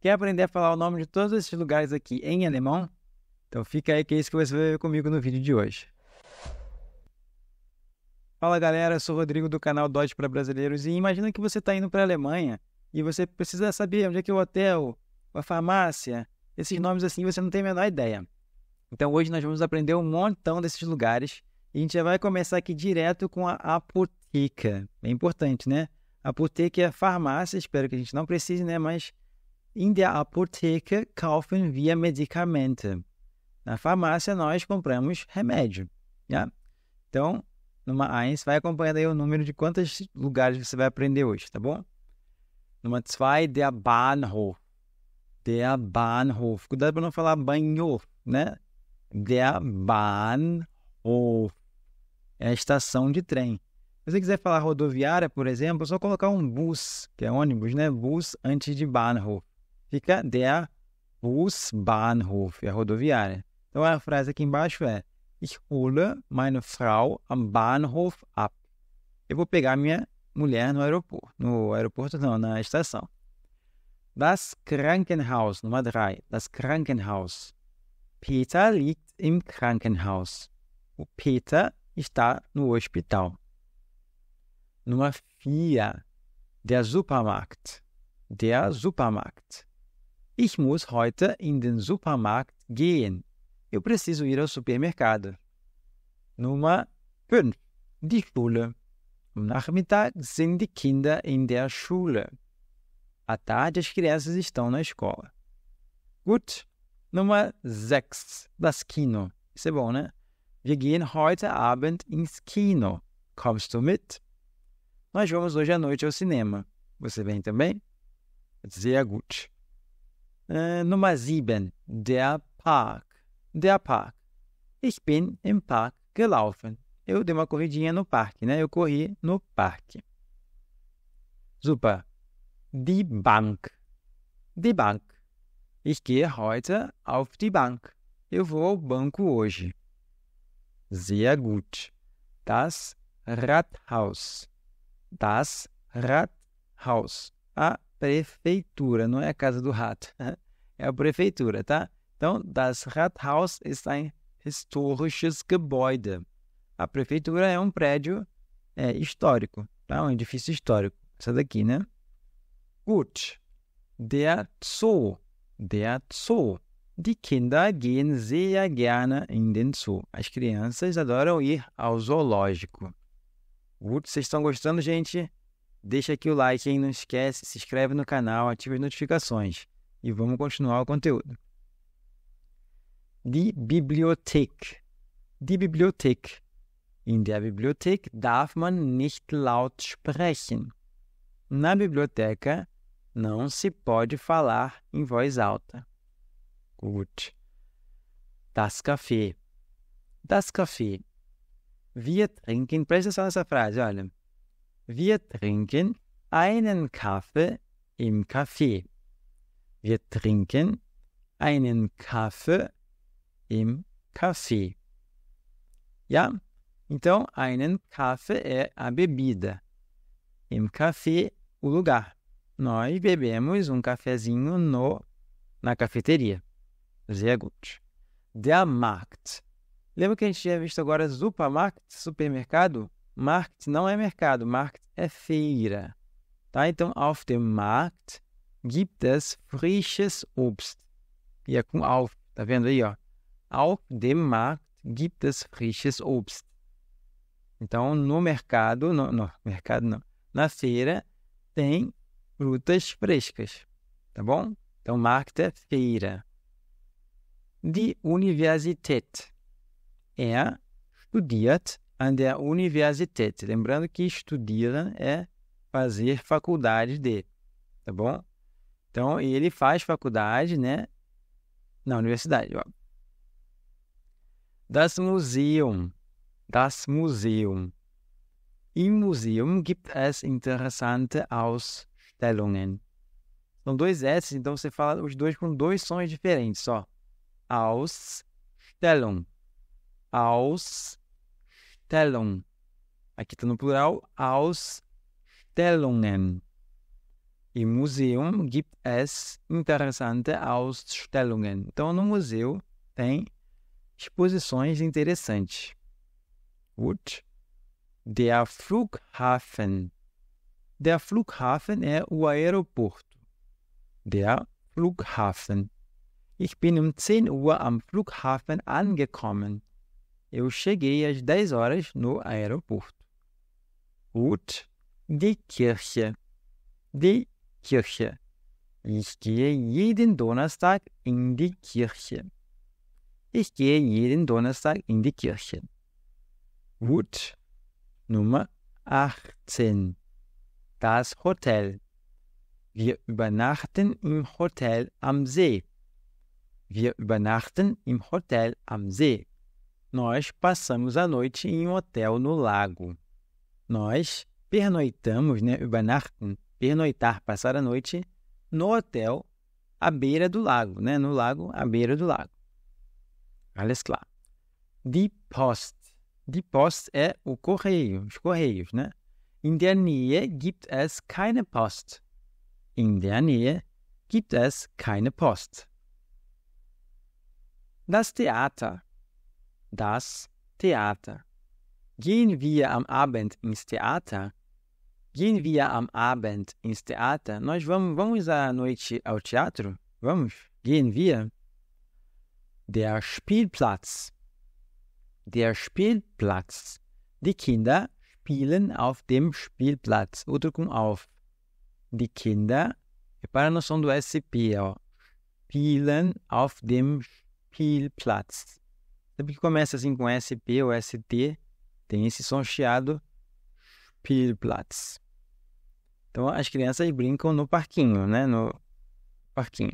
Quer aprender a falar o nome de todos esses lugares aqui em alemão? Então fica aí que é isso que você vai ver comigo no vídeo de hoje. Fala galera, eu sou o Rodrigo do canal Dodge para Brasileiros e imagina que você está indo para a Alemanha e você precisa saber onde é que é o hotel, a farmácia, esses nomes assim você não tem a menor ideia. Então hoje nós vamos aprender um montão desses lugares e a gente já vai começar aqui direto com a Apotheke, É importante, né? Apotheke é farmácia, espero que a gente não precise, né? Mas em der Apotheke kaufen wir Medikamente. Na farmácia nós compramos remédio. Yeah? Né? Então, numa 1, vai acompanhando aí o número de quantos lugares você vai aprender hoje, tá bom? Numa 2, der Bahnhof. Der Bahnhof. Cuidado para não falar banho, né? Der Bahnhof. É a estação de trem. Se você quiser falar rodoviária, por exemplo, é só colocar um bus, que é ônibus, né? Bus antes de Bahnhof. fica der Busbahnhof, a rodoviária. Então a frase aqui embaixo é: Ich hole meine Frau am Bahnhof ab. Eu vou pegar minha mulher no aeroporto. No aeroporto não, na estação. Das Krankenhaus, Nummer 3. Das Krankenhaus. Peter liegt im Krankenhaus. O Peter está no hospital. Nummer 4. Der Supermarkt. Der Supermarkt. Ich muss heute in den Supermarkt gehen. Eu preciso ir ao supermercado. Nummer 5. Die Schule. Am Nachmittag sind die Kinder in der Schule. À tarde, as crianças estão na escola. Gut. Nummer 6. Das Kino. Isso é bom, né? Wir gehen heute Abend ins Kino. Kommst du mit? Nós vamos hoje à noite ao cinema. Você vem também? Sehr gut. Äh, Nummer 7. Der Park. Der Park. Ich bin im Park gelaufen. Eu dei uma corridinha no parque, né? Eu corri no parque. Super. Die Bank. Die Bank. Ich gehe heute auf die Bank. Eu vou ao banco hoje. Sehr gut. Das Rathaus. Das Rathaus. A ah, prefeitura, não é a casa do rato, né? é a prefeitura, tá? Então, das Rathaus ist ein historisches Gebäude. A prefeitura é um prédio é, histórico, tá? Um edifício histórico. Essa daqui, né? Gut. Der Zoo. Der Zoo. Die Kinder gehen sehr gerne in den Zoo. As crianças adoram ir ao zoológico. Gut, vocês estão gostando, gente? Deixa aqui o like, hein? Não esquece, se inscreve no canal, ativa as notificações e vamos continuar o conteúdo. Die Bibliothek. Die Bibliothek. In der Bibliothek darf man nicht laut sprechen. Na biblioteca não se pode falar em voz alta. Gut. Das Café. Das Café. Wir trinken. Presta atenção nessa frase, olha. Wir trinken einen Kaffee im Café. Wir trinken einen Kaffee im Café. Ja? Então, einen Kaffee é a bebida. Im Café, o lugar. Nós bebemos um cafezinho no, na cafeteria. Sehr gut. Der Markt. Lembra que a gente tinha visto agora Supermarkt, supermercado? Markt não é mercado, Markt é feira. Tá? Então, auf dem Markt gibt es frisches Obst. E é com auf, tá vendo aí, ó? Auf dem Markt gibt es frisches Obst. Então, no mercado, no, no mercado não, na feira tem frutas frescas, tá bom? Então, Markt é feira. Die Universität. Er studiert an der Universität. Lembrando que estudieren é fazer faculdade de, tá bom? Então, ele faz faculdade, né, na universidade. Ó. Das Museum, das Museum. Im Museum gibt es é interessante Ausstellungen. São dois S, então você fala os dois com dois sons diferentes, ó. Ausstellung. Ausstellung. Stellung. Aqui está no plural, Ausstellungen. Im Museum gibt es interessante Ausstellungen. Então, no museu tem exposições interessantes. Gut. Der Flughafen. Der Flughafen é o aeroporto. Der Flughafen. Ich bin um 10 Uhr am Flughafen angekommen eu cheguei às 10 horas no aeroporto. Ut die Kirche. Die Kirche. Ich gehe jeden Donnerstag in die Kirche. Ich gehe jeden Donnerstag in die Kirche. Gut. Nummer 18. Das Hotel. Wir übernachten im Hotel am See. Wir übernachten im Hotel am See. Nós passamos a noite em um hotel no lago. Nós pernoitamos, né, übernachten, pernoitar, passar a noite no hotel à beira do lago, né, no lago à beira do lago. Alles klar. Die Post. Die Post é o correio, os correios, né? In der Nähe gibt es keine Post. In der Nähe gibt es keine Post. Das Theater. das Theater. Gehen wir am Abend ins Theater? Gehen wir am Abend ins Theater? Nós vamos, vamos à noite ao teatro? Vamos? Gehen wir? Der Spielplatz. Der Spielplatz. Die Kinder spielen auf dem Spielplatz. Unterdrückung auf. Die Kinder, repara a noção do SP, ó. Spielen auf dem Spielplatz. Sempre que começa assim com SP ou ST, tem esse som chiado Spielplatz. Então as crianças brincam no parquinho, né? No parquinho.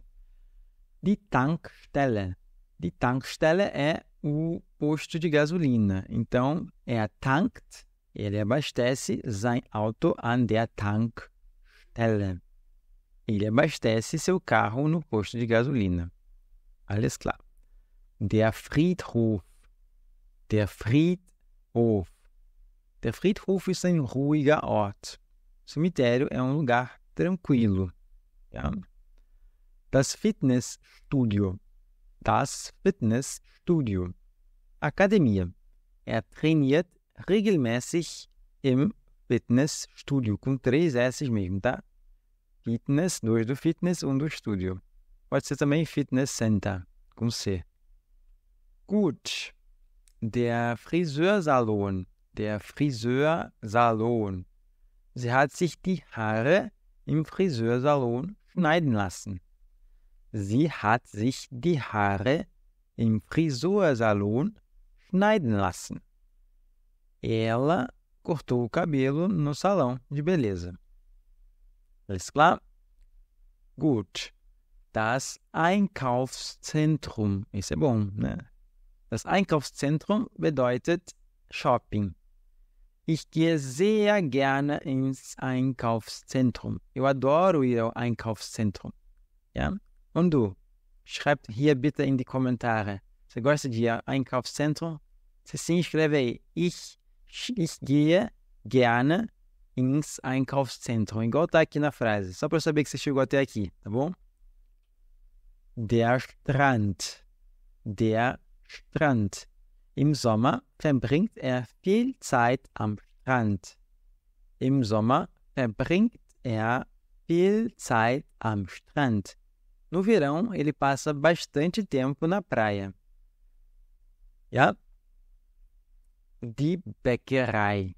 Die Tankstelle. Die Tankstelle é o posto de gasolina. Então é a tankt, ele abastece sein Auto an der Tankstelle. Ele abastece seu carro no posto de gasolina. Alles klar. Der Friedhof. Der Friedhof. Der Friedhof ist ein ruhiger Ort. Cemitério é um lugar tranquilo. Ja. Das Fitnessstudio. Das Fitnessstudio. Akademie. Er trainiert regelmäßig im Fitnessstudio. Com três S mesmo, tá? Fitness, dois do fitness, um do Studio. Pode ser também fitness center, com C. Gut, der Friseursalon, der Friseursalon. Sie hat sich die Haare im Friseursalon schneiden lassen. Sie hat sich die Haare im Friseursalon schneiden lassen. Ela cortou o cabelo no salão de beleza. Alles klar? Gut. Das Einkaufszentrum. Isso é bom, né? Ne? Das Einkaufszentrum bedeutet Shopping. Ich gehe sehr gerne ins Einkaufszentrum. Ich adoro ihr Einkaufszentrum. Ja? Und du? Schreibt hier bitte in die Kommentare. Você gosta de Einkaufszentrum? Você se inscreve aí. Ich, ich gehe gerne ins Einkaufszentrum. Igual tá aqui na frase. Só para saber que você chegou até aqui, tá bom? Der Strand. Der Strand. Im Sommer verbringt er viel Zeit am Strand. Im Sommer verbringt er viel Zeit am Strand. No verão, ele passa bastante tempo na praia. Ja? Die Bäckerei.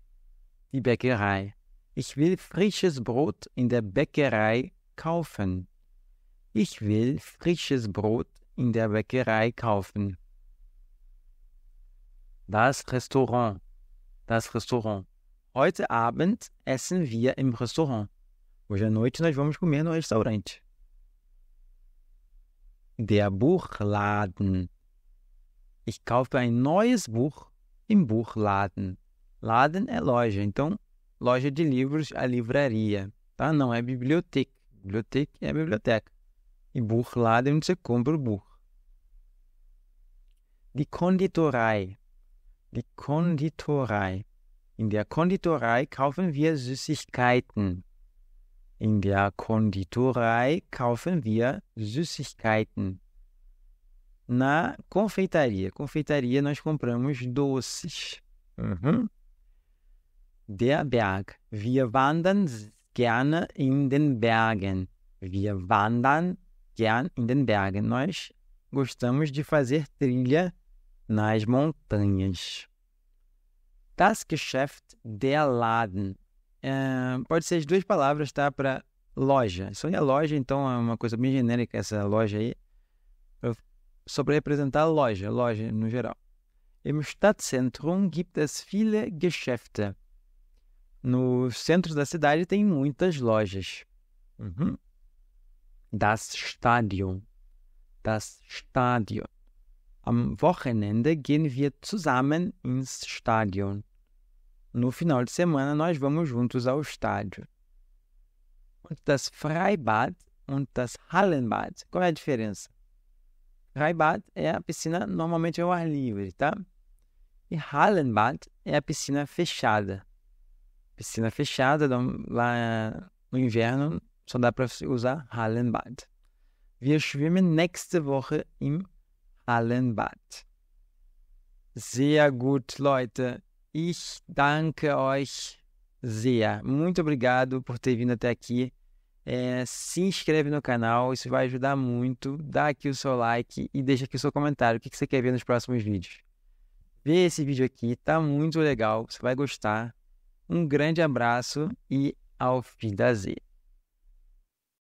Die Bäckerei. Ich will frisches Brot in der Bäckerei kaufen. Ich will frisches Brot in der Bäckerei kaufen. Das Restaurant. Das Restaurant. Heute Abend essen wir im Restaurant. Hoje à noite nós vamos comer no restaurante. Der Buchladen. Ich kaufe ein neues Buch im Buchladen. Laden é loja, então loja de livros, a livraria. Tá? Não é biblioteca. Biblioteca é biblioteca. E Buchladen você compra o Buch. Die Konditorei die Konditorei. In der Konditorei kaufen wir Süßigkeiten. In der Konditorei kaufen wir Süßigkeiten. Na confeitaria. Confeitaria nós compramos doces. Uhum. Der Berg. Wir wandern gerne in den Bergen. Wir wandern gern in den Bergen. Nós gostamos de fazer trilha nas montanhas. Taskgeschäft der Laden. É, pode ser as duas palavras, tá? Para loja. Isso aí é loja, então é uma coisa bem genérica essa loja aí. sobre só para representar loja, loja no geral. Im Stadtzentrum gibt es viele Geschäfte. No centro da cidade tem muitas lojas. Uhum. Das Stadion. Das Stadion. Am Wochenende gehen wir zusammen ins Stadion. No final de semana, nós vamos juntos ao estádio. Und das Freibad und das Hallenbad. Qual é a diferença? Freibad é a piscina normalmente ao é ar livre, tá? E Hallenbad é a piscina fechada. Piscina fechada, então, lá no inverno só dá para usar Hallenbad. Wir schwimmen nächste Woche im allen bat. Sehr gut, Leute. Ich danke euch sehr. Muito obrigado por ter vindo até aqui. É, se inscreve no canal, isso vai ajudar muito. Dá aqui o seu like e deixa aqui o seu comentário. O que, você quer ver nos próximos vídeos? Vê esse vídeo aqui, tá muito legal. Você vai gostar. Um grande abraço e da Wiedersehen.